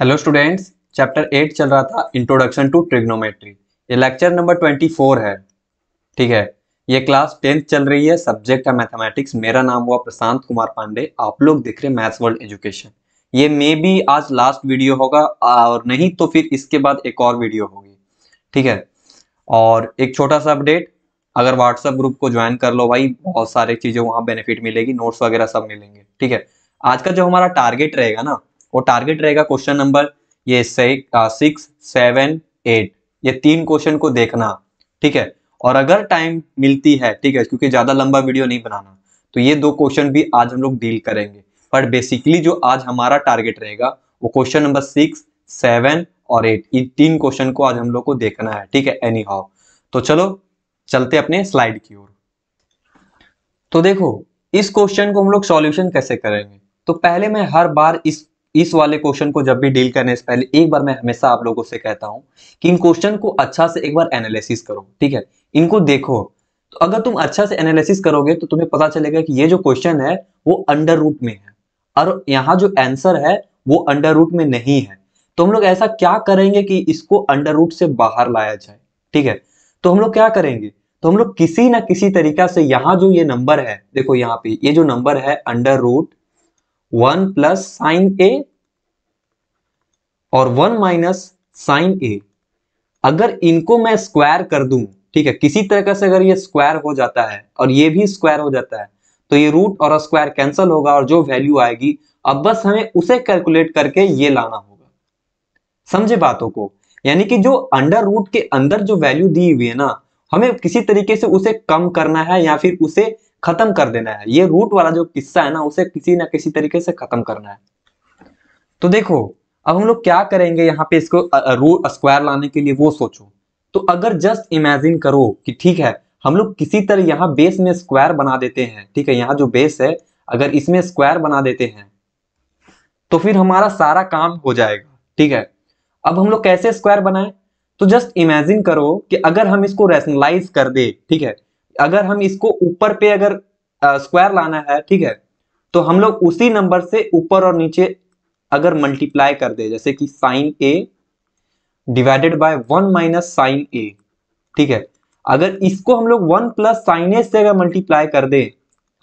hello students chapter eight चल रहा था इंट्रोडक्शन टू ट्रिग्नोमेट्री ये लेक्चर नंबर ट्वेंटी फोर है ठीक है ये क्लास टेंथ चल रही है सब्जेक्ट है मैथमेटिक्स मेरा नाम हुआ प्रशांत कुमार पांडे आप लोग देख रहे मैथ्स वर्ल्ड एजुकेशन ये मे भी आज लास्ट वीडियो होगा और नहीं तो फिर इसके बाद एक और वीडियो होगी ठीक है और एक छोटा सा अपडेट अगर व्हाट्सएप ग्रुप को ज्वाइन कर लो भाई बहुत सारी चीज़ें वहाँ बेनिफिट मिलेगी नोट्स वगैरह सब मिलेंगे ठीक है आज का जो हमारा टारगेट रहेगा ना और टारगेट रहेगा क्वेश्चन नंबर ये सिक्स सेवन एट ये तीन क्वेश्चन को देखना ठीक है और अगर टाइम मिलती है ठीक है क्योंकि ज़्यादा लंबा वीडियो नहीं बनाना तो ये दो क्वेश्चन भी आज हम लोग डील करेंगे बट बेसिकली जो आज हमारा टारगेट रहेगा वो क्वेश्चन नंबर सिक्स सेवन और एट इन तीन क्वेश्चन को आज हम लोग को देखना है ठीक है एनी हाउ तो चलो चलते अपने स्लाइड की ओर तो देखो इस क्वेश्चन को हम लोग सॉल्यूशन कैसे करेंगे तो पहले मैं हर बार इस इस वाले क्वेश्चन को जब भी डील करने से पहले एक बार मैं हमेशा आप लोगों से कहता हूं कि इन क्वेश्चन को अच्छा से एक बार एनालिसिस करो ठीक है इनको देखो तो अगर तुम अच्छा से एनालिसिस करोगे तो तुम्हें पता चलेगा कि ये जो क्वेश्चन है वो अंडर रूट में है और यहाँ जो आंसर है वो अंडर रूट में नहीं है तो हम लोग ऐसा क्या करेंगे कि इसको अंडर रूट से बाहर लाया जाए ठीक है तो हम लोग क्या करेंगे तो हम लोग किसी ना किसी तरीका से यहाँ जो ये नंबर है देखो यहाँ पे ये जो नंबर है under root one plus sine A और वन माइनस साइन ए अगर इनको मैं स्क्वायर कर दू ठीक है किसी तरह से अगर ये स्क्वायर हो जाता है और ये भी स्क्वायर हो जाता है तो ये रूट और स्क्वायर कैंसिल होगा और जो वैल्यू आएगी अब बस हमें उसे कैलकुलेट करके ये लाना होगा समझे बातों को यानी कि जो अंडर रूट के अंदर जो वैल्यू दी हुई है ना हमें किसी तरीके से उसे कम करना है या फिर उसे खत्म कर देना है ये रूट वाला जो किस्सा है ना उसे किसी ना किसी तरीके से खत्म करना है तो देखो अब हम लोग क्या करेंगे यहाँ पे इसको रूट स्क्वायर लाने के लिए वो सोचो तो अगर जस्ट इमेजिन करो कि ठीक है हम लोग किसी तरह यहाँ बेस में स्क्वायर बना देते हैं ठीक है यहाँ जो बेस है अगर इसमें स्क्वायर बना देते हैं तो फिर हमारा सारा काम हो जाएगा ठीक है अब हम लोग कैसे स्क्वायर बनाए तो जस्ट इमेजिन करो कि अगर हम इसको रैशनलाइज कर दे ठीक है अगर हम इसको ऊपर पे अगर स्क्वायर लाना है ठीक है तो हम लोग उसी नंबर से ऊपर और नीचे अगर मल्टीप्लाई कर दे जैसे कि sine A divided by one minus sine A ठीक है अगर इसको हम लोग वन प्लस साइन ए से अगर मल्टीप्लाई कर दे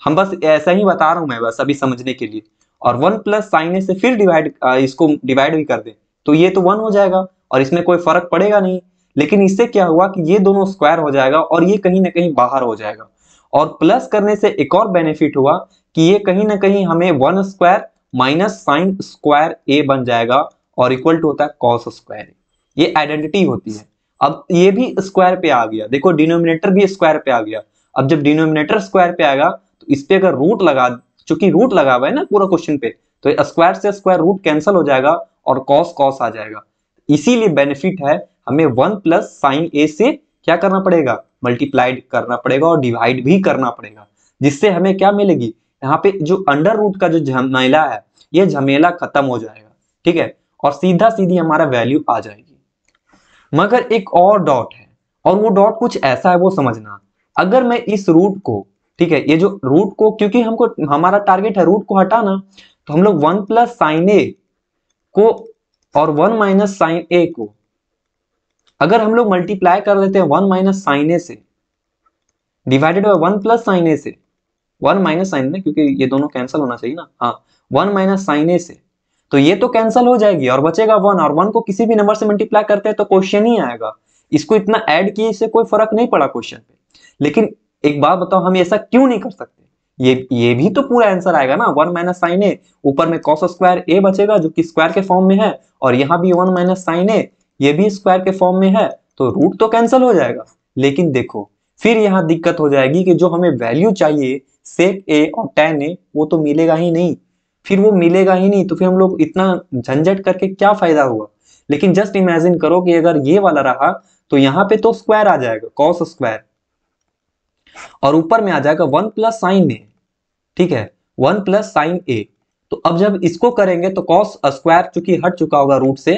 हम बस ऐसा ही बता रहा हूं मैं बस अभी समझने के लिए और वन प्लस साइन ए से फिर डिवाइड इसको डिवाइड भी कर दे तो ये तो वन हो जाएगा और इसमें कोई फर्क पड़ेगा नहीं लेकिन इससे क्या हुआ कि ये दोनों स्क्वायर हो जाएगा और ये कहीं ना कहीं बाहर हो जाएगा और प्लस करने से एक और बेनिफिट हुआ कि ये कहीं ना कहीं हमें one square minus sine square A बन जाएगा और इक्वल टू होता है कॉस स्क्वायर ये आइडेंटिटी होती है अब ये भी स्क्वायर पे आ गया देखो डिनोमिनेटर भी स्क्वायर पे आ गया अब जब डिनोमिनेटर स्क्वायर पे आएगा तो इस पे अगर रूट लगा चूंकि रूट लगा हुआ है ना पूरा क्वेश्चन पे तो स्क्वायर से स्क्वायर रूट कैंसिल हो जाएगा और कॉस कॉस आ जाएगा इसीलिए बेनिफिट है हमें वन प्लस साइन ए से क्या करना पड़ेगा मल्टीप्लाइड करना पड़ेगा और डिवाइड भी करना पड़ेगा जिससे हमें क्या मिलेगी यहाँ पे जो अंडर रूट का जो झमेला है ये झमेला खत्म हो जाएगा ठीक है और सीधा सीधी हमारा वैल्यू आ जाएगी मगर एक और डॉट है और वो डॉट कुछ ऐसा है वो समझना अगर मैं इस रूट को ठीक है ये जो रूट को क्योंकि हमको हमारा टारगेट है रूट को हटाना तो हम लोग वन प्लस साइन ए को और वन माइनस साइन ए को अगर हम लोग मल्टीप्लाई कर देते हैं वन माइनस साइन ए से divided by one plus sine A से वन माइनस साइन ए क्योंकि ये दोनों कैंसिल होना चाहिए ना हाँ वन माइनस साइन ए से तो ये तो कैंसिल हो जाएगी और बचेगा वन और वन को किसी भी नंबर से मल्टीप्लाई करते हैं तो क्वेश्चन ही आएगा इसको इतना ऐड किए इससे कोई फर्क नहीं पड़ा क्वेश्चन पे लेकिन एक बात बताओ हम ऐसा क्यों नहीं कर सकते ये ये भी तो पूरा आंसर आएगा ना वन माइनस साइन ए ऊपर में कॉस स्क्वायर ए बचेगा जो कि स्क्वायर के फॉर्म में है और यहाँ भी वन माइनस साइन ए ये भी स्क्वायर के फॉर्म में है तो रूट तो कैंसिल हो जाएगा लेकिन देखो फिर यहाँ दिक्कत हो जाएगी कि जो हमें वैल्यू चाहिए सेक ए और टेन ए वो तो मिलेगा ही नहीं फिर वो मिलेगा ही नहीं तो फिर हम लोग इतना झंझट करके क्या फायदा हुआ लेकिन जस्ट इमेजिन करो कि अगर ये वाला रहा तो यहाँ पे तो स्क्वायर आ जाएगा कॉस स्क्वायर और ऊपर में आ जाएगा वन प्लस साइन ए ठीक है वन प्लस साइन ए तो अब जब इसको करेंगे तो कॉस स्क्वायर चूंकि हट चुका होगा रूट से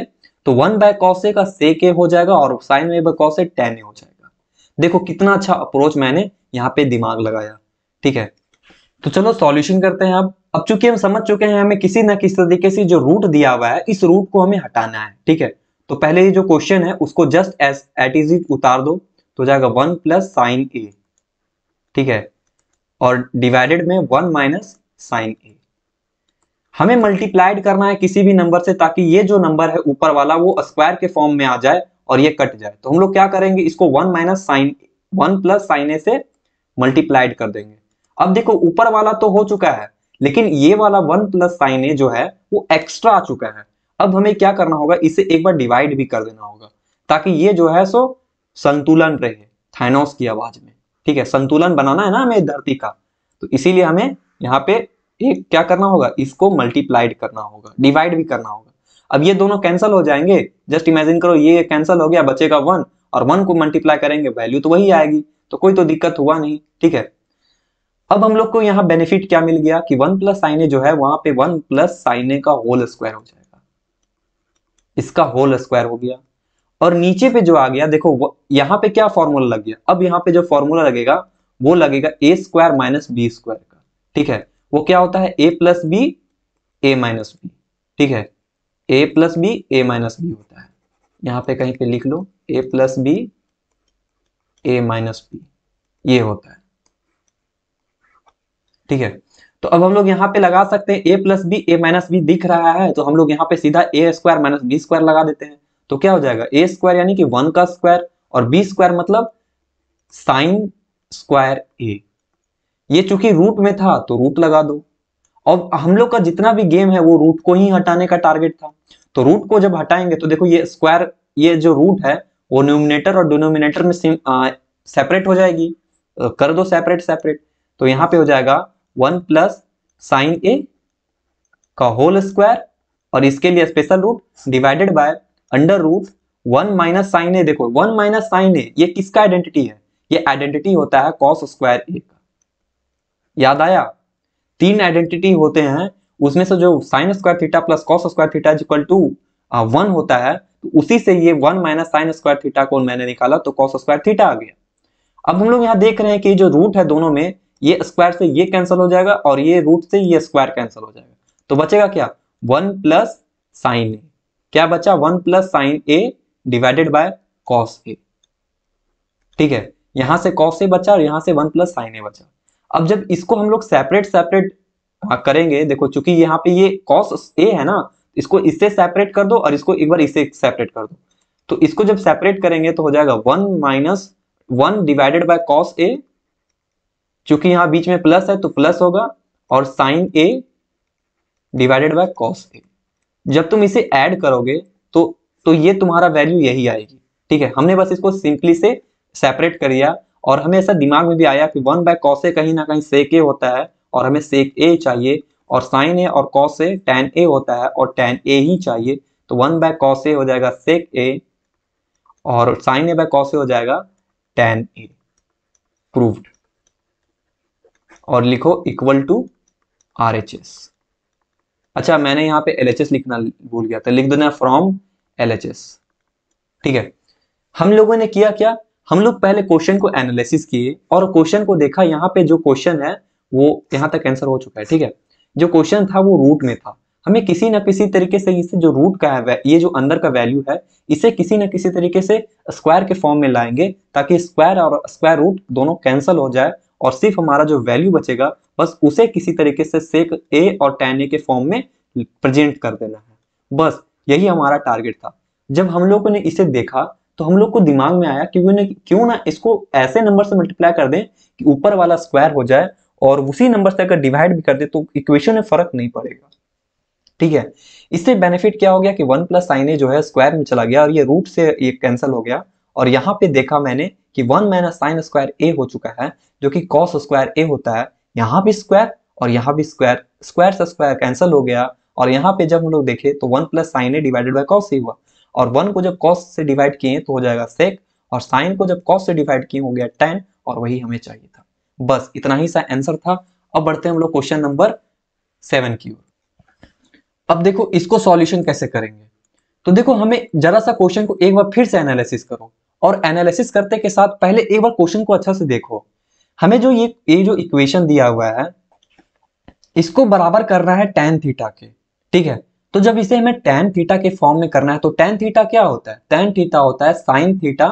तो वन बाय कॉसे का से के हो जाएगा और sine A by cos tan A हो जाएगा देखो कितना अच्छा अप्रोच मैंने यहाँ पे दिमाग लगाया ठीक है तो चलो सॉल्यूशन करते हैं अब अब चूंकि हम समझ चुके हैं हमें किसी ना किसी तरीके से जो रूट दिया हुआ है इस रूट को हमें हटाना है ठीक है तो पहले ये जो क्वेश्चन है उसको just as it is it उतार दो तो जाएगा वन प्लस साइन ए ठीक है और डिवाइडेड में वन माइनस साइन ए हमें मल्टीप्लाइड करना है किसी भी नंबर से ताकि ये जो नंबर है ऊपर वाला वो स्क्वायर के फॉर्म में आ जाए और ये कट जाए तो हम लोग क्या करेंगे इसको one minus sine one plus sine A से मल्टीप्लाइड कर देंगे अब देखो ऊपर वाला तो हो चुका है लेकिन ये वाला वन प्लस साइन ए जो है वो एक्स्ट्रा आ चुका है अब हमें क्या करना होगा इसे एक बार डिवाइड भी कर देना होगा ताकि ये जो है सो संतुलन रहे थाइनोस की आवाज में ठीक है संतुलन बनाना है ना हमें धरती का तो इसीलिए हमें यहाँ पे ये क्या करना होगा इसको मल्टीप्लाइड करना होगा डिवाइड भी करना होगा अब ये दोनों कैंसिल हो जाएंगे जस्ट इमेजिन करो ये कैंसिल हो गया बचेगा वन और वन को मल्टीप्लाई करेंगे वैल्यू तो वही आएगी तो कोई तो दिक्कत हुआ नहीं ठीक है अब हम लोग को यहाँ बेनिफिट क्या मिल गया कि वन प्लस साइन ए जो है वहां पे वन प्लस साइन ए का होल स्क्वायर हो जाएगा इसका होल स्क्वायर हो गया और नीचे पे जो आ गया देखो यहाँ पे क्या फॉर्मूला लग गया अब यहाँ पे जो फॉर्मूला लगेगा वो लगेगा A square minus B square का ठीक है वो क्या होता है A plus B A minus B ठीक है A plus B A minus B होता है यहां पे कहीं पे लिख लो A plus B A minus B ये होता है ठीक है तो अब हम लोग यहाँ पे लगा सकते हैं A plus B A minus B दिख रहा है तो हम लोग यहाँ पे सीधा A square minus B square लगा देते हैं तो क्या हो जाएगा ए स्क्वायर यानी कि वन का स्क्वायर और बी स्क्वायर मतलब साइन स्क्वायर ए ये चूंकि रूट में था तो रूट लगा दो और हम लोग का जितना भी गेम है वो रूट को ही हटाने का टारगेट था तो रूट को जब हटाएंगे तो देखो ये स्क्वायर ये जो रूट है वो न्यूमिनेटर और डिनोमिनेटर में सेपरेट हो जाएगी कर दो सेपरेट सेपरेट तो यहाँ पे हो जाएगा वन प्लस साइन ए का होल स्क्वायर और इसके लिए special root divided by under root one minus sine A देखो वन माइनस साइन ए ये किसका आइडेंटिटी है ये आइडेंटिटी होता है कॉस स्क्वायर ए का याद आया तीन आइडेंटिटी होते हैं उसमें से जो sine square theta plus cos square theta equal to one होता है तो उसी से ये one minus sine square theta को मैंने निकाला तो कॉस स्क्वायर थीटा आ गया अब हम लोग यहाँ देख रहे हैं कि जो रूट है दोनों में ये स्क्वायर से ये कैंसिल हो जाएगा और ये रूट से ये स्क्वायर कैंसिल हो जाएगा तो बचेगा क्या वन प्लस साइन ए क्या बचा one plus sine A divided by cos A ठीक है यहां से कॉस ए बचा और यहां से वन प्लस साइन ए बचा अब जब इसको हम लोग सेपरेट सेपरेट हाँ, करेंगे देखो चूंकि यहाँ पे ये कॉस ए है ना इसको इससे सेपरेट कर दो और इसको एक बार इससे सेपरेट कर दो तो इसको जब सेपरेट करेंगे तो हो जाएगा one minus one divided by cos A चूंकि यहां बीच में प्लस है तो प्लस होगा और sine A divided by cos A जब तुम इसे ऐड करोगे तो तो ये तुम्हारा वैल्यू यही आएगी ठीक है हमने बस इसको सिंपली से सेपरेट कर दिया और हमें ऐसा दिमाग में भी आया कि वन बाय कॉस ए कहीं ना कहीं सेक ए होता है और हमें सेक ए चाहिए और साइन ए और कॉस ए टेन ए होता है और टेन ए ही चाहिए तो वन बाय कॉस ए हो जाएगा सेक ए और sine A by cos A हो जाएगा टेन ए प्रूव्ड और लिखो equal to R H S अच्छा मैंने यहाँ पे एल एच एस लिखना भूल गया था लिख देना फ्रॉम एल एच एस ठीक है हम लोगों ने किया क्या हम लोग पहले क्वेश्चन को एनालिसिस किए और क्वेश्चन को देखा यहाँ पे जो क्वेश्चन है वो यहाँ तक आंसर हो चुका है ठीक है जो क्वेश्चन था वो रूट में था हमें किसी ना किसी तरीके से इसे जो रूट का है ये जो अंदर का वैल्यू है इसे किसी ना किसी तरीके से स्क्वायर के फॉर्म में लाएंगे ताकि स्क्वायर और स्क्वायर रूट दोनों कैंसिल हो जाए और सिर्फ हमारा जो वैल्यू बचेगा बस उसे किसी तरीके से सेक ए और टेन ए के फॉर्म में प्रेजेंट कर देना है बस यही हमारा टारगेट था जब हम लोगों ने इसे देखा तो हम लोग को दिमाग में आया क्यों ना क्यों ना इसको ऐसे नंबर से मल्टीप्लाई कर दें कि ऊपर वाला स्क्वायर हो जाए और उसी नंबर से अगर डिवाइड भी कर दे तो इक्वेशन में फर्क नहीं पड़ेगा ठीक है इससे बेनिफिट क्या हो गया कि वन प्लस साइन ए जो है स्क्वायर में चला गया और ये रूट से ये कैंसिल हो गया और यहाँ पे देखा मैंने कि one minus sine square A हो चुका है जो कि कॉस स्क्वायर ए होता है यहाँ भी स्क्वायर और यहाँ भी स्क्वायर स्क्वायर से स्क्वायर कैंसिल हो गया और यहाँ पे जब हम लोग देखे तो one plus sine A divided by cos ही हुआ और वन को जब कॉस से डिवाइड किए तो हो जाएगा सेक और साइन को जब कॉस से डिवाइड किए हो गया टेन और वही हमें चाहिए था बस इतना ही सा आंसर था अब बढ़ते हैं हम लोग क्वेश्चन नंबर सेवन की ओर अब देखो इसको सॉल्यूशन कैसे करेंगे तो देखो हमें जरा सा क्वेश्चन को एक बार फिर से एनालिसिस करो और एनालिसिस करते के साथ पहले एक बार क्वेश्चन को अच्छा से देखो हमें जो ये ये जो इक्वेशन दिया हुआ है इसको बराबर करना है टेन थीटा के ठीक है तो जब इसे हमें टेन थीटा के फॉर्म में करना है तो टेन थीटा क्या होता है टेन थीटा होता है sine theta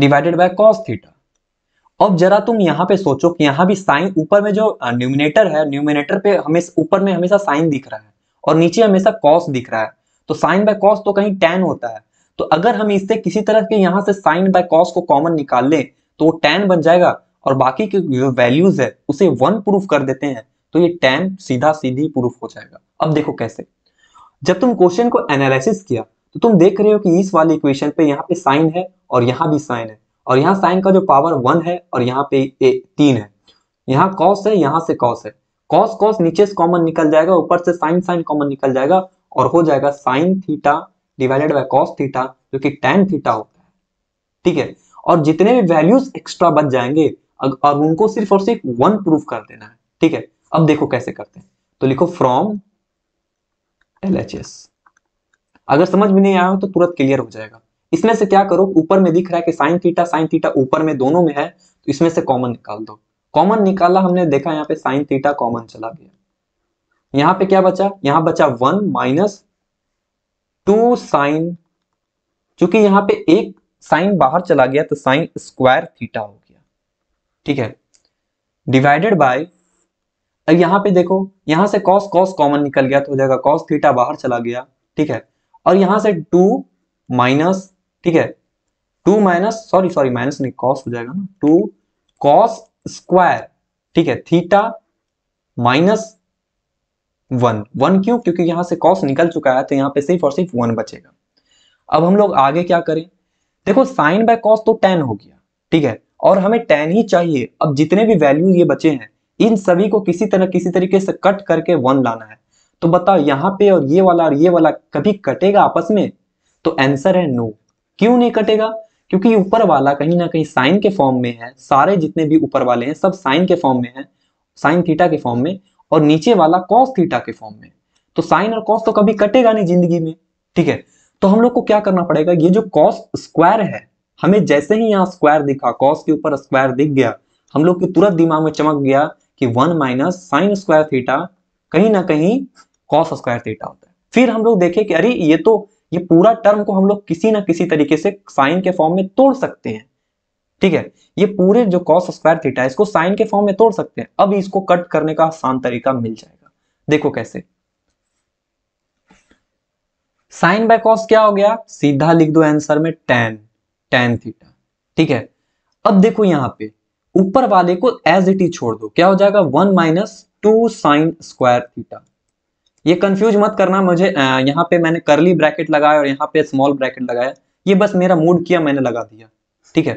divided by cos theta अब जरा तुम यहाँ पे सोचो कि यहाँ भी साइन ऊपर में जो न्यूमिनेटर है न्यूमिनेटर पे हमेशा ऊपर में हमेशा साइन दिख रहा है और नीचे हमेशा कॉस दिख रहा है तो साइन बाय कॉस तो कहीं टेन होता है तो अगर हम इससे किसी तरह के यहाँ से साइन बाय कॉस को कॉमन निकाल लें तो वो टेन बन जाएगा और बाकी के वैल्यूज है उसे वन प्रूफ कर देते हैं तो ये टेन सीधा सीधी प्रूफ हो जाएगा अब देखो कैसे जब तुम क्वेश्चन को एनालिसिस किया तो तुम देख रहे हो कि इस वाली इक्वेशन पे यहाँ पे साइन है और यहाँ भी साइन है और यहाँ साइन का जो पावर वन है और यहाँ पे ए, तीन है यहाँ कॉस है यहाँ से कॉस है कॉस कॉस नीचे से कॉमन निकल जाएगा ऊपर से साइन साइन कॉमन निकल जाएगा और हो जाएगा sine theta divided by cos theta जो कि टेन थीटा होता है ठीक है और जितने भी वैल्यूज एक्स्ट्रा बच जाएंगे और उनको सिर्फ और सिर्फ वन प्रूफ कर देना है ठीक है अब देखो कैसे करते हैं तो लिखो फ्रॉम एल एच एस अगर समझ में नहीं आया हो तो तुरंत क्लियर हो जाएगा इसमें से क्या करो ऊपर में दिख रहा है कि साइन थीटा साइन थीटा ऊपर में दोनों में है तो इसमें से कॉमन निकाल दो कॉमन निकाला हमने देखा यहाँ पे साइन थीटा कॉमन चला गया यहाँ पे क्या बचा यहाँ बचा वन माइनस टू साइन चूंकि यहाँ पे एक साइन बाहर चला गया तो साइन स्क्वायर थीटा हो गया ठीक है डिवाइडेड बाय अब यहाँ पे देखो यहाँ से कॉस कॉस कॉमन निकल गया तो हो जाएगा कॉस थीटा बाहर चला गया ठीक है और यहाँ से टू माइनस ठीक है two minus sorry sorry minus नहीं कॉस हो जाएगा ना टू कॉस स्क्वायर ठीक है थीटा माइनस वन वन क्यों क्योंकि यहां से कॉस निकल चुका है तो यहाँ पे सिर्फ और सिर्फ वन बचेगा अब हम लोग आगे क्या करें देखो साइन बाय कॉस तो टेन हो गया ठीक है और हमें टेन ही चाहिए अब जितने भी वैल्यू ये बचे हैं इन सभी को किसी तरह किसी तरीके से कट करके वन लाना है तो बताओ यहाँ पे और ये वाला और ये वाला कभी कटेगा आपस में तो आंसर है नो क्यों नहीं कटेगा क्योंकि ऊपर वाला कहीं ना कहीं साइन के फॉर्म में है सारे जितने भी ऊपर वाले हैं सब साइन के फॉर्म में है साइन थीटा के फॉर्म में और नीचे वाला कॉस थीटा के फॉर्म में तो साइन और कॉस तो कभी कटेगा नहीं जिंदगी में ठीक है तो हम लोग को क्या करना पड़ेगा ये जो कॉस स्क्वायर है हमें जैसे ही यहाँ स्क्वायर दिखा कॉस के ऊपर स्क्वायर दिख गया हम लोग के तुरंत दिमाग में चमक गया कि one minus sine square theta कहीं ना कहीं कॉस स्क्वायर थीटा होता है फिर हम लोग देखें कि अरे ये तो ये पूरा टर्म को हम लोग किसी ना किसी तरीके से साइन के फॉर्म में तोड़ सकते हैं ठीक है ये पूरे जो कॉस स्क्वायर थीटा इसको साइन के फॉर्म में तोड़ सकते हैं अब इसको कट करने का आसान तरीका मिल जाएगा देखो कैसे साइन बाय कॉस क्या हो गया सीधा लिख दो आंसर में टेन टेन थीटा ठीक है अब देखो यहां पे ऊपर वाले को एज इट इज छोड़ दो क्या हो जाएगा one minus two sine square theta ये कंफ्यूज मत करना मुझे यहाँ पे मैंने करली ब्रैकेट लगाया और यहाँ पे स्मॉल ब्रैकेट लगाया ये बस मेरा मूड किया मैंने लगा दिया ठीक है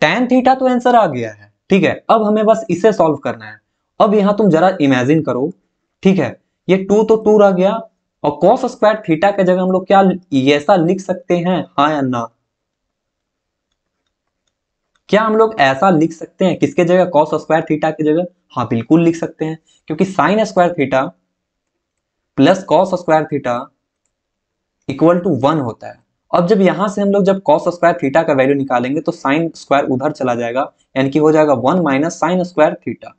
टेन थीटा तो आंसर आ गया है ठीक है अब हमें बस इसे सॉल्व करना है अब यहां तुम जरा इमेजिन करो ठीक है ये टू तो टू रह गया और कॉस स्क्वायर थीटा के जगह हम लोग क्या ऐसा लिख सकते हैं हाँ या ना क्या हम लोग ऐसा लिख सकते हैं किसके जगह कॉस स्क्वायर थीटा की जगह हाँ बिल्कुल लिख सकते हैं क्योंकि sine square theta plus cos square theta equal to one होता है अब जब यहां से हम लोग जब कॉस स्क्वायर थीटा का वैल्यू निकालेंगे तो साइन स्क्वायर उधर चला जाएगा यानी कि हो जाएगा one minus sine square theta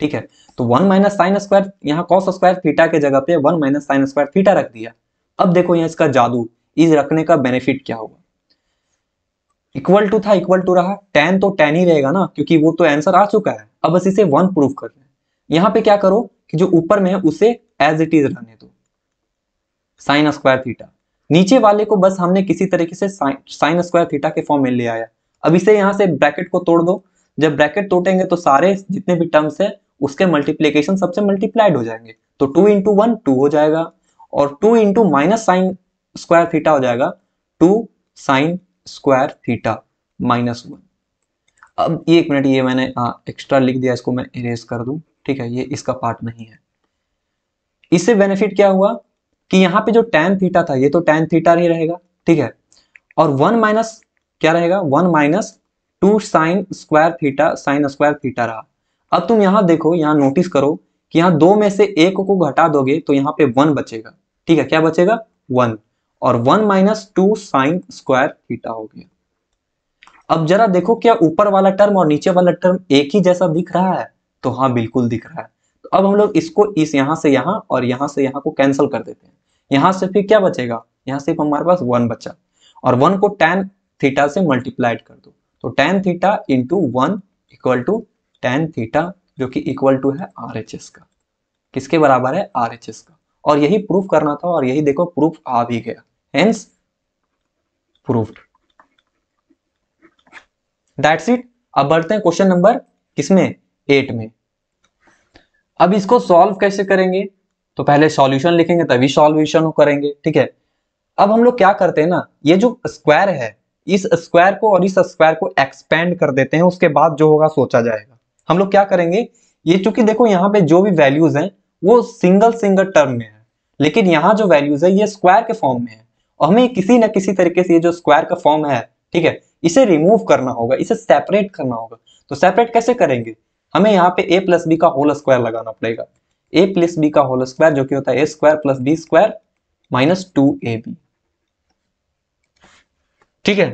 ठीक है तो वन माइनस साइन स्क्वायर यहाँ कॉस स्क्वायर थीटा के जगह पे one minus sine square theta रख दिया अब देखो यहाँ इसका जादू इस रखने का बेनिफिट क्या होगा इक्वल टू था इक्वल टू रहा टेन तो टेन ही रहेगा ना क्योंकि वो तो आंसर आ चुका है अब बस इसे वन प्रूफ कर रहे हैं यहाँ पे क्या करो कि जो ऊपर में है उसे एज इट इज रहने दो साइन स्क्वायर थीटा नीचे वाले को बस हमने किसी तरीके से साइन स्क्वायर थीटा के फॉर्म में ले आया अब इसे यहाँ से ब्रैकेट को तोड़ दो जब ब्रैकेट तोड़ेंगे तो सारे जितने भी टर्म्स है उसके मल्टीप्लीकेशन सबसे मल्टीप्लाइड हो जाएंगे तो टू इंटू वन टू हो जाएगा और two into minus sine square theta हो जाएगा two sine square theta minus one अब ये एक मिनट ये मैंने आ, एक्स्ट्रा लिख दिया इसको मैं इरेज कर दूं ठीक है ये इसका पार्ट नहीं है इससे बेनिफिट क्या हुआ कि यहाँ पे जो टेन थीटा था ये तो टेन थीटा नहीं रहेगा ठीक है और वन माइनस क्या रहेगा one minus two sine square theta sine square theta रहा अब तुम यहां देखो यहां नोटिस करो कि यहां दो में से एक को घटा दोगे तो यहां पे वन बचेगा ठीक है क्या बचेगा वन और one minus two sine square theta हो गया अब जरा देखो क्या ऊपर वाला टर्म और नीचे वाला टर्म एक ही जैसा दिख रहा है तो हाँ बिल्कुल दिख रहा है तो अब हम लोग इसको इस यहां से यहां और यहां से यहां को कैंसिल कर देते हैं यहां से फिर क्या बचेगा यहां सिर्फ हमारे पास वन बचा और वन को टेन थीटा से मल्टीप्लाइड कर दो तो tan theta into one equal to tan theta जो कि इक्वल टू है आर एच एस का किसके बराबर है आर एच एस का और यही प्रूफ करना था और यही देखो प्रूफ आ भी गया hence proved दैट्स इट अब बढ़ते हैं क्वेश्चन नंबर किसमें एट में अब इसको सॉल्व कैसे करेंगे तो पहले सॉल्यूशन लिखेंगे तभी सॉल्यूशन करेंगे ठीक है अब हम लोग क्या करते हैं ना ये जो स्क्वायर है इस स्क्वायर को और इस स्क्वायर को एक्सपेंड कर देते हैं उसके बाद जो होगा सोचा जाएगा हम लोग क्या करेंगे ये चूंकि देखो यहाँ पे जो भी वैल्यूज हैं वो सिंगल सिंगल टर्म में है लेकिन यहाँ जो वैल्यूज है ये स्क्वायर के फॉर्म में है और हमें किसी ना किसी तरीके से ये जो स्क्वायर का फॉर्म है ठीक है इसे रिमूव करना होगा इसे सेपरेट करना होगा तो सेपरेट कैसे करेंगे हमें यहाँ पे ए प्लस बी का होल स्क्वायर लगाना पड़ेगा ए प्लस बी का होल स्क्वायर जो कि होता है A square plus B square minus two A B ठीक है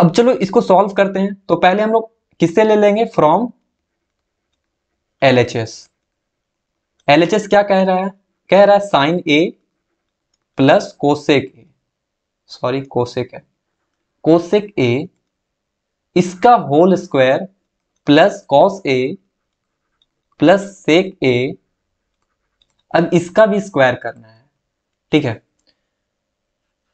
अब चलो इसको सॉल्व करते हैं तो पहले हम लोग किससे ले लेंगे from L H S L H S क्या कह रहा है कह रहा है sine A plus cosec A sorry cosec है कोसेक ए इसका whole square plus cos A plus sec A अब इसका भी स्क्वायर करना है ठीक है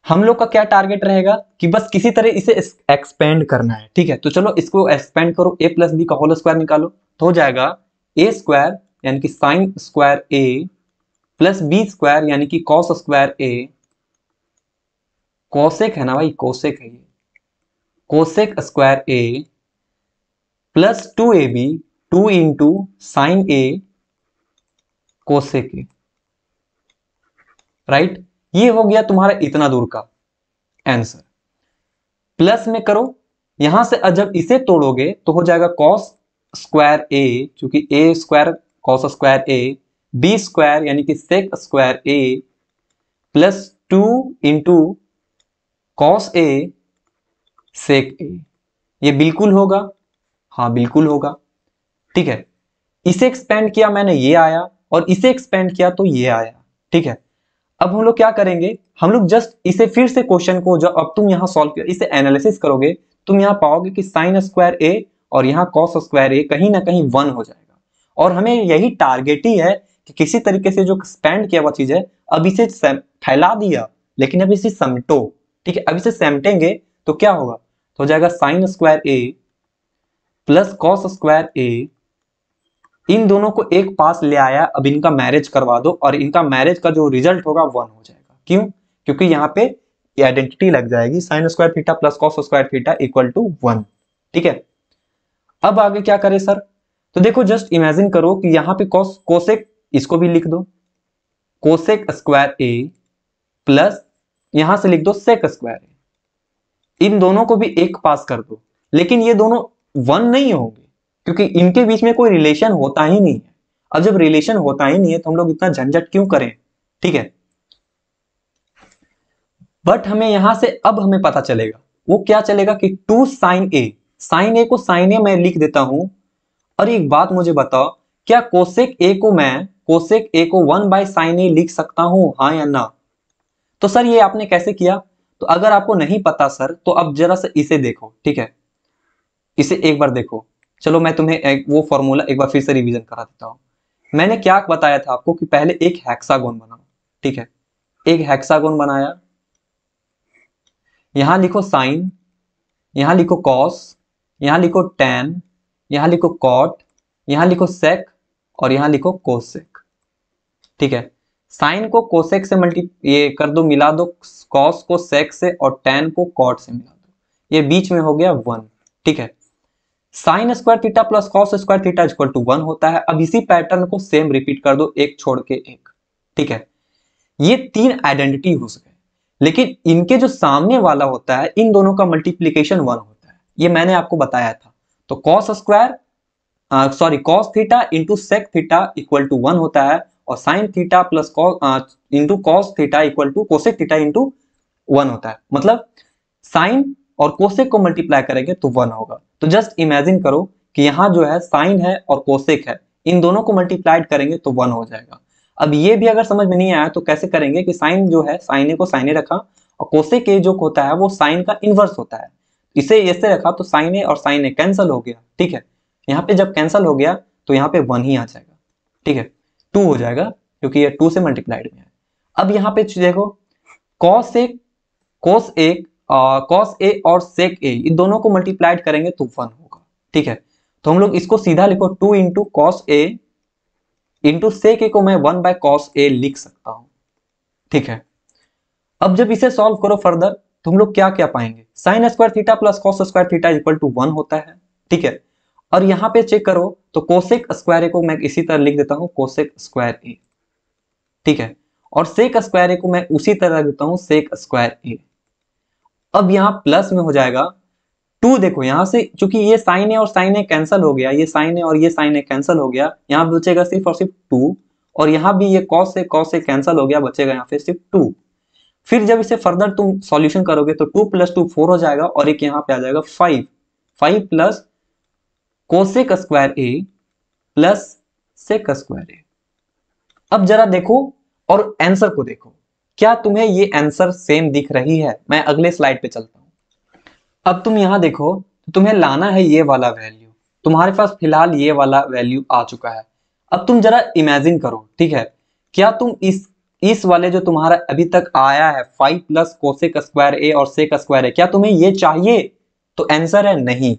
हम लोग का क्या टारगेट रहेगा कि बस किसी तरह इसे एक्सपेंड करना है ठीक है तो चलो इसको एक्सपेंड करो ए प्लस बी का होल स्क्वायर निकालो तो हो जाएगा ए स्क्वायर यानी कि sine square A plus B square यानी कि कॉस स्क्वायर ए कोसेक है ना भाई कोसेक है ये cosec square A plus two A B two into sine A cosec A right ये हो गया तुम्हारा इतना दूर का आंसर प्लस में करो यहां से जब इसे तोड़ोगे तो हो जाएगा कॉस स्क्वायर ए चूंकि A square cos square A B square यानी कि sec square A plus two into cos A sec A ये बिल्कुल होगा हाँ बिल्कुल होगा ठीक है इसे एक्सपेंड किया मैंने ये आया और इसे एक्सपेंड किया तो ये आया ठीक है अब हम लोग क्या करेंगे हम लोग जस्ट इसे फिर से क्वेश्चन को जब अब तुम यहां सॉल्व इसे एनालिसिस करोगे तुम यहां पाओगे कि साइन स्क्वायर ए और यहाँ कॉस स्क्वायर ए कहीं ना कहीं वन हो जाएगा और हमें यही टारगेट ही है कि किसी तरीके से जो एक्सपेंड किया हुआ चीज है अब इसे फैला दिया लेकिन अब इसे समटो ठीक है अब इसे समटेंगे तो क्या होगा तो हो जाएगा sine square A plus cos square A इन दोनों को एक पास ले आया अब इनका मैरिज करवा दो और इनका मैरिज का जो रिजल्ट होगा वन हो जाएगा क्यों क्योंकि यहाँ पे आइडेंटिटी लग जाएगी sine square theta plus cos square theta equal to one ठीक है अब आगे क्या करें सर तो देखो जस्ट इमेजिन करो कि यहाँ पे कॉस कोसेक इसको भी लिख दो कोसेक स्क्वायर ए प्लस यहां से लिख दो सेक स्क्वायर ए इन दोनों को भी एक पास कर दो लेकिन ये दोनों वन नहीं होंगे क्योंकि इनके बीच में कोई रिलेशन होता ही नहीं है अब जब रिलेशन होता ही नहीं है तो हम लोग इतना झंझट क्यों करें ठीक है बट हमें यहां से अब हमें पता चलेगा वो क्या चलेगा कि two sine A sine A को साइन ए मैं लिख देता हूं और एक बात मुझे बताओ क्या कोशेक ए को मैं कोशेक ए को वन बाई साइन ए लिख सकता हूं हाँ या ना तो सर ये आपने कैसे किया तो अगर आपको नहीं पता सर तो अब जरा सा इसे देखो ठीक है इसे एक बार देखो चलो मैं तुम्हें एक, वो फॉर्मूला एक बार फिर से रिवीजन करा देता हूं मैंने क्या बताया था आपको कि पहले एक हेक्सागोन बनाओ ठीक है एक हेक्सागोन बनाया यहां लिखो साइन यहां लिखो कॉस यहां लिखो टेन यहां लिखो कॉट यहां लिखो सेक और यहां लिखो कोसेक ठीक है साइन को कोसेक से मल्टी ये कर दो मिला दो कॉस को सेक से और टेन को कॉट से मिला दो ये बीच में हो गया वन ठीक है sine square theta plus cos square theta equal to one होता है अब इसी पैटर्न को सेम रिपीट कर दो एक छोड़ के एक ठीक है ये तीन आइडेंटिटी हो सके लेकिन इनके जो सामने वाला होता है इन दोनों का मल्टीप्लीकेशन वन होता है ये मैंने आपको बताया था तो cos square sorry cos theta into sec theta equal to one होता है और sine theta plus into cos theta equal to cosec theta into one होता है मतलब साइन और कोसेक को मल्टीप्लाई करेंगे तो वन होगा तो जस्ट इमेजिन करो कि यहाँ जो है साइन है और कोसेक है इन दोनों को मल्टीप्लाइड करेंगे तो वन हो जाएगा अब ये भी अगर समझ में नहीं आया तो कैसे करेंगे कि साइन जो है साइने को साइने रखा और कोसे के जो होता है वो साइन का इन्वर्स होता है इसे ऐसे रखा तो साइने और साइने कैंसिल हो गया ठीक है यहाँ पे जब कैंसिल हो गया तो यहाँ पे वन ही आ जाएगा ठीक है टू हो जाएगा क्योंकि ये टू से मल्टीप्लाइड में है अब यहाँ पे देखो कॉस एक कॉस एक कॉस ए और सेक ए इन दोनों को मल्टीप्लाइड करेंगे तो वन होगा ठीक है तो हम लोग इसको सीधा लिखो two into cos A into sec A को मैं वन बाय कॉस ए लिख सकता हूं ठीक है अब जब इसे सॉल्व करो फर्दर तो हम लोग क्या क्या पाएंगे sine square theta plus cos square theta equal to one होता है ठीक है और यहां पे चेक करो तो कोसेक स्क्वायर ए को मैं इसी तरह लिख देता हूं कोसेक स्क्वायर ए ठीक है और सेक स्क्वायर ए को मैं उसी तरह देता हूं सेक स्क्वायर ए अब यहाँ प्लस में हो जाएगा टू देखो यहां से चूंकि ये साइन ए और साइन ए कैंसल हो गया ये साइन ए और ये साइन ए कैंसल हो गया यहां बचेगा सिर्फ और सिर्फ टू और यहां भी ये कॉस से कॉस से कैंसल हो गया बचेगा यहां पे सिर्फ टू फिर जब इसे फर्दर तुम सॉल्यूशन करोगे तो टू प्लस टू फोर हो जाएगा और एक यहां पे आ जाएगा five five plus cosec square A plus sec square A अब जरा देखो और आंसर को देखो क्या तुम्हें ये आंसर सेम दिख रही है मैं अगले स्लाइड पे चलता हूं अब तुम यहां देखो तुम्हें लाना है ये वाला वैल्यू तुम्हारे पास फिलहाल ये वाला वैल्यू आ चुका है अब तुम जरा इमेजिन करो ठीक है क्या तुम इस इस वाले जो तुम्हारा अभी तक आया है five plus cosec square A और सेक स्क्वायर ए क्या तुम्हें ये चाहिए तो आंसर है नहीं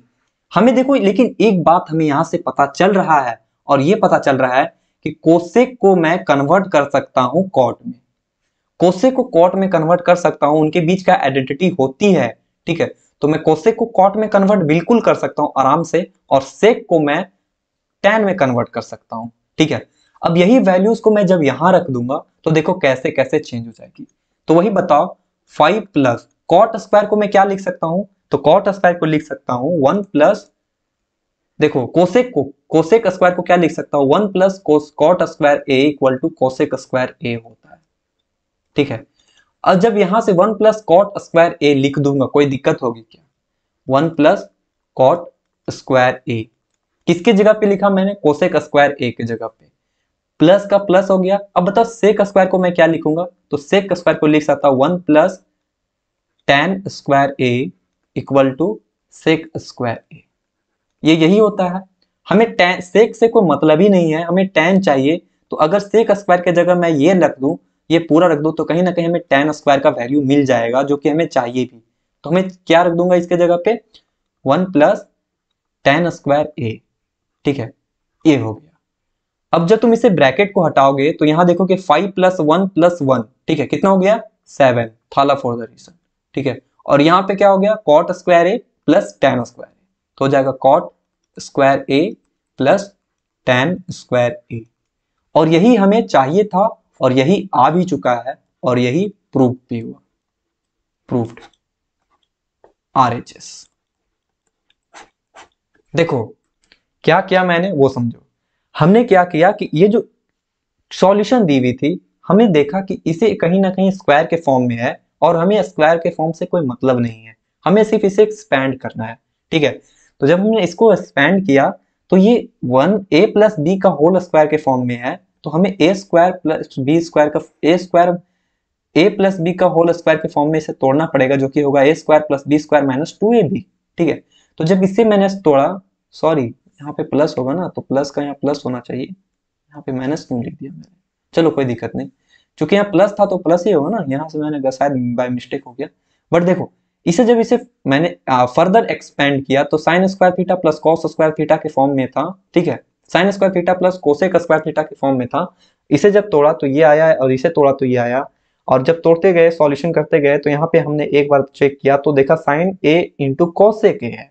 हमें देखो लेकिन एक बात हमें यहां से पता चल रहा है और ये पता चल रहा है कि कोसेक को मैं कन्वर्ट कर सकता हूं कॉट में कोसेक को कॉट में कन्वर्ट कर सकता हूं उनके बीच का आइडेंटिटी होती है ठीक है तो मैं कोसेक को कॉट में कन्वर्ट बिल्कुल कर सकता हूं आराम से और सेक को मैं टेन में कन्वर्ट कर सकता हूं ठीक है अब यही वैल्यूज को मैं जब यहां रख दूंगा तो देखो कैसे कैसे चेंज हो जाएगी तो वही बताओ फाइव प्लस कॉट स्क्वायर को मैं क्या लिख सकता हूं तो कॉट स्क्वायर को लिख सकता हूं वन प्लस देखो कोसेक को कोसेक स्क्वायर को क्या लिख सकता हूं one plus cot square A equal to cosec square A होता है ठीक है अब जब यहां से one plus cot square A लिख दूंगा कोई दिक्कत होगी क्या one plus cot square A किसके जगह पे लिखा मैंने कोसेक स्क्वायर ए के जगह पे प्लस का प्लस हो गया अब बताओ सेक स्क्वायर को मैं क्या लिखूंगा तो सेक स्क्वायर को लिख सकता हूं one plus tan square A equal to sec square A ये यही होता है हमें टैन सेक से कोई मतलब ही नहीं है हमें टैन चाहिए तो अगर सेक स्क्वायर की जगह मैं ये रख दूँ ये पूरा रख दूँ तो कहीं ना कहीं हमें टेन स्क्वायर का वैल्यू मिल जाएगा जो कि हमें चाहिए भी तो हमें क्या रख दूंगा इसके जगह पे one plus tan square A ठीक है ए हो गया अब जब तुम इसे ब्रैकेट को हटाओगे तो यहाँ देखो कि five plus one plus one ठीक है कितना हो गया सेवन थाला फॉर द रीजन ठीक है और यहाँ पे क्या हो गया cot square A plus tan square A तो हो जाएगा cot square A plus tan square A और यही हमें चाहिए था और यही आ भी चुका है और यही प्रूफ भी हुआ प्रूव्ड आरएचएस देखो क्या क्या मैंने वो समझो हमने क्या किया कि ये जो सॉल्यूशन दी हुई थी हमने देखा कि इसे कहीं ना कहीं स्क्वायर के फॉर्म में है और हमें स्क्वायर के फॉर्म से कोई मतलब नहीं है हमें सिर्फ इसे एक्सपैंड करना है ठीक है तो जब हमने इसको एक्सपैंड किया तो ये वन ए प्लस बी का होल स्क्वायर के फॉर्म में है तो हमें A square plus B square का A square A plus B का होल स्क्वायर के फॉर्म में इसे तोड़ना पड़ेगा जो कि होगा A square plus B square minus two A B ठीक है तो जब इसे मैंने तोड़ा सॉरी यहाँ पे प्लस होगा ना तो प्लस का यहाँ प्लस होना चाहिए यहाँ पे माइनस क्यों लिख दिया मैंने चलो कोई दिक्कत नहीं चूंकि यहाँ प्लस था तो प्लस ही होगा ना यहाँ से मैंने शायद बाय मिस्टेक हो गया बट देखो इसे जब इसे मैंने फर्दर एक्सपेंड किया तो sine square theta plus cos square theta के फॉर्म में था ठीक है sine square theta plus cosec square theta के फॉर्म में था इसे जब तोड़ा तो ये आया और इसे तोड़ा तो ये आया और जब तोड़ते गए सॉल्यूशन करते गए तो यहाँ पे हमने एक बार चेक किया तो देखा sine A into cosec A है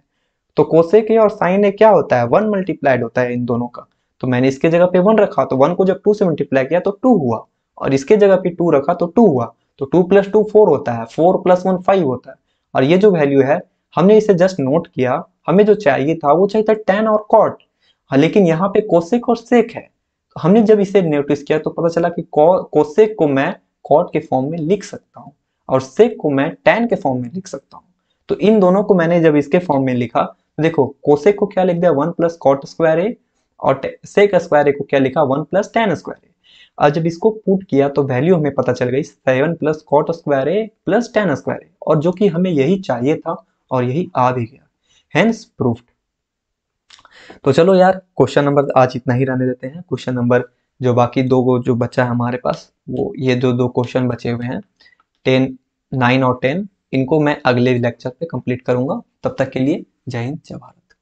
तो कोसेक ए और साइन ए क्या होता है वन मल्टीप्लाइड होता है इन दोनों का तो मैंने इसके जगह पे वन रखा तो वन को जब टू से मल्टीप्लाई किया तो टू हुआ और इसके जगह पे टू रखा तो टू हुआ तो टू प्लस टू फोर होता है फोर प्लस वन फाइव होता है और ये जो वैल्यू है हमने इसे जस्ट नोट किया हमें जो चाहिए था वो चाहिए था टेन और कॉट लेकिन यहाँ पे कोसेक और सेक है तो हमने जब इसे नोटिस किया तो पता चला कि कोसेक को मैं कॉट के फॉर्म में लिख सकता हूँ और सेक को मैं टेन के फॉर्म में लिख सकता हूँ तो इन दोनों को मैंने जब इसके फॉर्म में लिखा तो देखो कोसेक को क्या लिख दिया one plus cot square A और सेक स्क्वायर ए को क्या लिखा one plus tan square A और जब इसको पुट किया तो वैल्यू हमें पता चल गई seven plus cot square A plus tan square A और जो कि हमें यही चाहिए था और यही आ भी गया हैंस प्रूफ्ड तो चलो यार क्वेश्चन नंबर आज इतना ही रहने देते हैं क्वेश्चन नंबर जो बाकी दो जो बचा है हमारे पास वो ये जो दो क्वेश्चन बचे हुए हैं टेन नाइन और टेन इनको मैं अगले लेक्चर पे कंप्लीट करूंगा तब तक के लिए जय हिंद जय भारत